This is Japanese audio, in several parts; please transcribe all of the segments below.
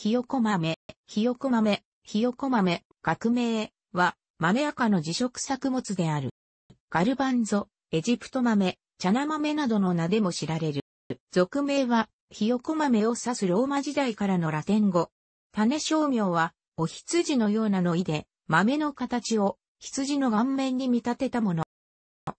ひよこ豆、ひよこ豆、ひよこ豆、革命は、豆赤の自食作物である。ガルバンゾ、エジプト豆、茶菜豆などの名でも知られる。俗名は、ひよこ豆を指すローマ時代からのラテン語。種商名は、お羊のようなのいで、豆の形を羊の顔面に見立てたもの。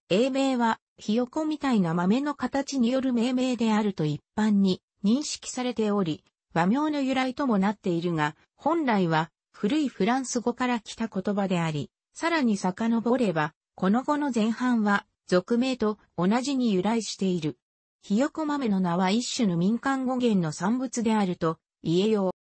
英名は、ひよこみたいな豆の形による命名であると一般に認識されており、和名の由来ともなっているが、本来は古いフランス語から来た言葉であり、さらに遡れば、この語の前半は俗名と同じに由来している。ひよこ豆の名は一種の民間語源の産物であると言えよ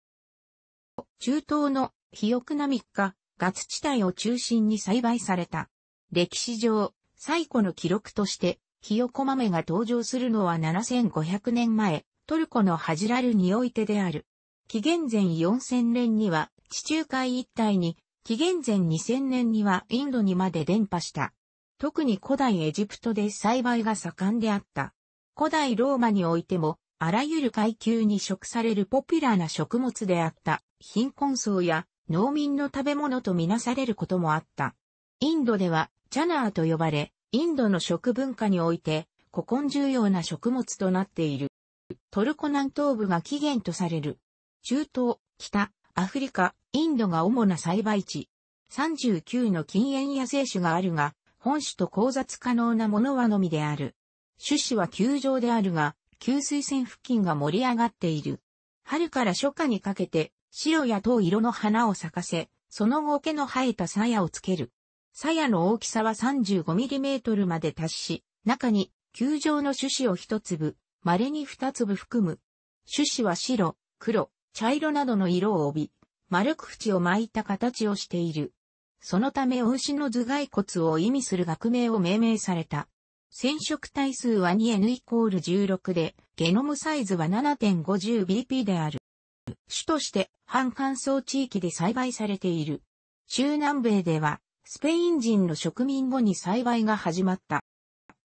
う。中東のひよくなみ日、か、ガツ地帯を中心に栽培された。歴史上、最古の記録として、ひよこ豆が登場するのは7500年前、トルコのハジラルにおいてである。紀元前4000年には地中海一帯に、紀元前2000年にはインドにまで伝播した。特に古代エジプトで栽培が盛んであった。古代ローマにおいても、あらゆる階級に食されるポピュラーな食物であった、貧困層や農民の食べ物とみなされることもあった。インドでは、チャナーと呼ばれ、インドの食文化において、古今重要な食物となっている。トルコ南東部が起源とされる。中東、北、アフリカ、インドが主な栽培地。39の禁煙野生種があるが、本種と交雑可能なものはのみである。種子は球状であるが、給水線付近が盛り上がっている。春から初夏にかけて、白や糖色の花を咲かせ、その後毛の生えた鞘をつける。鞘の大きさは 35mm まで達し、中に球状の種子を一粒、稀に二粒含む。種子は白、黒、茶色などの色を帯び、丸く縁を巻いた形をしている。そのためお牛の頭蓋骨を意味する学名を命名された。染色体数は 2N イコール16で、ゲノムサイズは 7.50bp である。種として半乾燥地域で栽培されている。中南米では、スペイン人の植民後に栽培が始まった。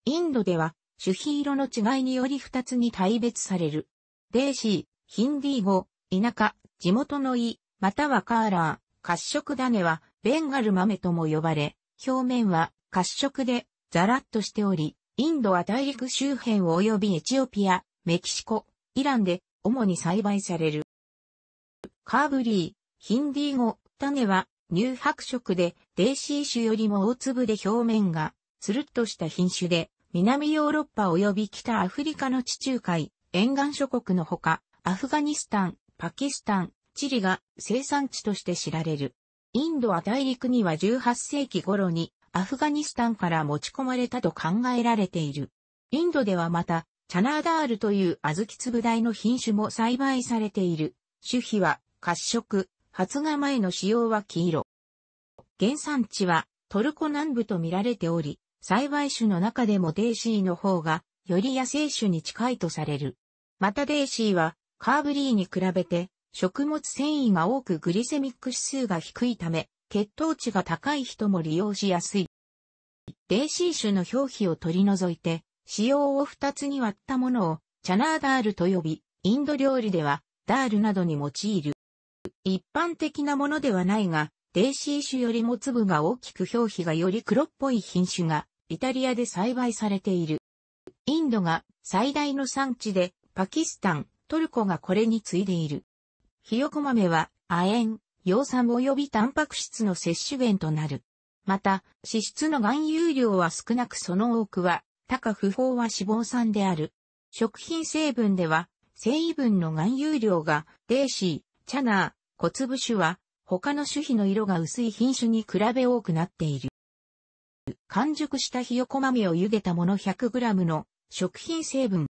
インドでは、主品色の違いにより二つに大別される。デーシー、ヒンディー語、田舎、地元の胃、またはカーラー、褐色種は、ベンガル豆とも呼ばれ、表面は褐色で、ザラッとしており、インドは大陸周辺及びエチオピア、メキシコ、イランで、主に栽培される。カーブリー、ヒンディー語、種は、乳白色で、デーシー種よりも大粒で表面が、つるっとした品種で、南ヨーロッパ及び北アフリカの地中海、沿岸諸国のほか、アフガニスタン、パキスタン、チリが生産地として知られる。インドは大陸には18世紀頃にアフガニスタンから持ち込まれたと考えられている。インドではまた、チャナーダールという小豆粒大の品種も栽培されている。種皮は褐色、発芽前の使用は黄色。原産地はトルコ南部と見られており、栽培種の中でもデイシーの方が、より野生種に近いとされる。またデイシーは、カーブリーに比べて、食物繊維が多くグリセミック指数が低いため、血糖値が高い人も利用しやすい。デイシー種の表皮を取り除いて、使用を2つに割ったものを、チャナーダールと呼び、インド料理では、ダールなどに用いる。一般的なものではないが、デイシー種よりも粒が大きく表皮がより黒っぽい品種がイタリアで栽培されている。インドが最大の産地で、パキスタン、トルコがこれに次いでいる。ひよこ豆は、亜鉛、葉酸及びタンパク質の摂取源となる。また、脂質の含有量は少なくその多くは、高不飽和脂肪酸である。食品成分では、繊維分の含有量が、デーシー、チャナー、小粒種は、他の種皮の色が薄い品種に比べ多くなっている。完熟したひよこ豆を茹でたもの 100g の食品成分。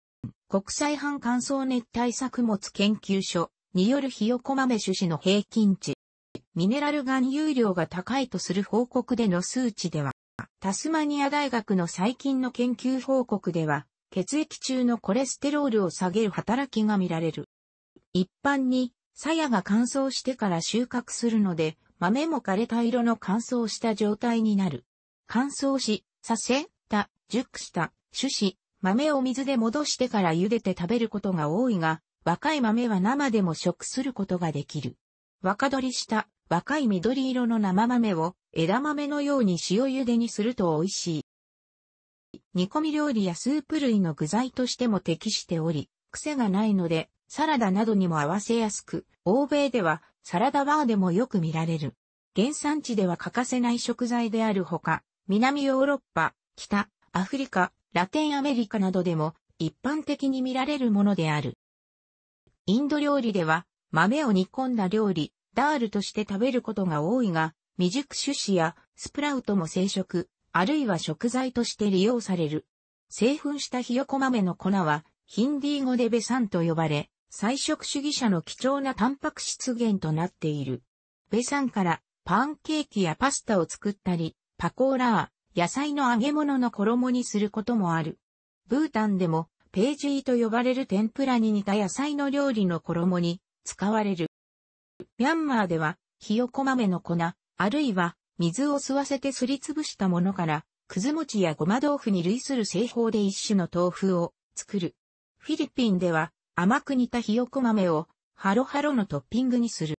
国際半乾燥熱帯作物研究所によるひよこ豆種子の平均値。ミネラル含有量が高いとする報告での数値では、タスマニア大学の最近の研究報告では、血液中のコレステロールを下げる働きが見られる。一般に、鞘が乾燥してから収穫するので、豆も枯れた色の乾燥した状態になる。乾燥し、させた、熟した、種子、豆を水で戻してから茹でて食べることが多いが、若い豆は生でも食することができる。若取りした若い緑色の生豆を枝豆のように塩茹でにすると美味しい。煮込み料理やスープ類の具材としても適しており、癖がないので、サラダなどにも合わせやすく、欧米ではサラダバーでもよく見られる。原産地では欠かせない食材であるほか、南ヨーロッパ、北、アフリカ、ラテンアメリカなどでも一般的に見られるものである。インド料理では豆を煮込んだ料理、ダールとして食べることが多いが、未熟種子やスプラウトも生食、あるいは食材として利用される。製粉したひよこ豆の粉は、ヒンディー語でベサンと呼ばれ、菜食主義者の貴重なタンパク質源となっている。ベサンからパンケーキやパスタを作ったり、パコーラー、野菜の揚げ物の衣にすることもある。ブータンでも、ページーと呼ばれる天ぷらに似た野菜の料理の衣に使われる。ミャンマーでは、ひよこ豆の粉、あるいは水を吸わせてすりつぶしたものから、くず餅やごま豆腐に類する製法で一種の豆腐を作る。フィリピンでは甘く煮たひよこ豆をハロハロのトッピングにする。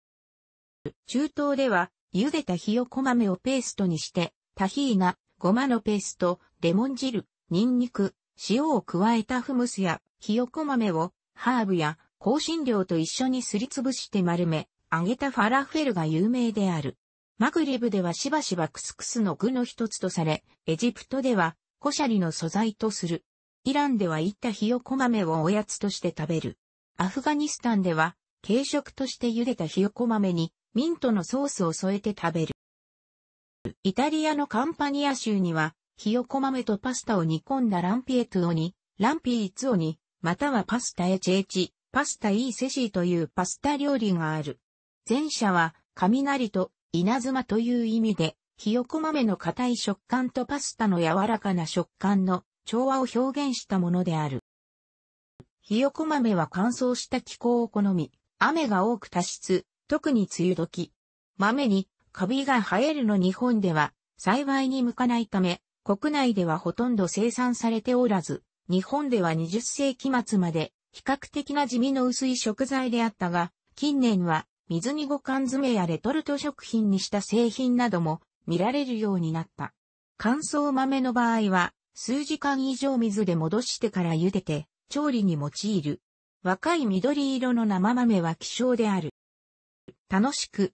中東では茹でたひよこ豆をペーストにしてタヒーナ、ごまのペースト、レモン汁、ニンニク、塩を加えたフムスや、ひよこ豆を、ハーブや、香辛料と一緒にすりつぶして丸め、揚げたファラフェルが有名である。マグリブではしばしばクスクスの具の一つとされ、エジプトではコシャリの素材とする。イランではいったひよこ豆をおやつとして食べる。アフガニスタンでは軽食として茹でたひよこ豆にミントのソースを添えて食べる。イタリアのカンパニア州には、ひよこ豆とパスタを煮込んだランピエトゥオに、ランピーツオニ、またはパスタエチェチ、パスタイーセシーというパスタ料理がある。前者は、雷と稲妻という意味で、ひよこ豆の硬い食感とパスタの柔らかな食感の調和を表現したものである。ひよこ豆は乾燥した気候を好み、雨が多く多湿、特に梅雨時。豆にカビが生えるの日本では、幸いに向かないため、国内ではほとんど生産されておらず、日本では20世紀末まで比較的な地味の薄い食材であったが、近年は水煮ご缶詰やレトルト食品にした製品なども見られるようになった。乾燥豆の場合は、数時間以上水で戻してから茹でて、調理に用いる。若い緑色の生豆は希少である。楽しく、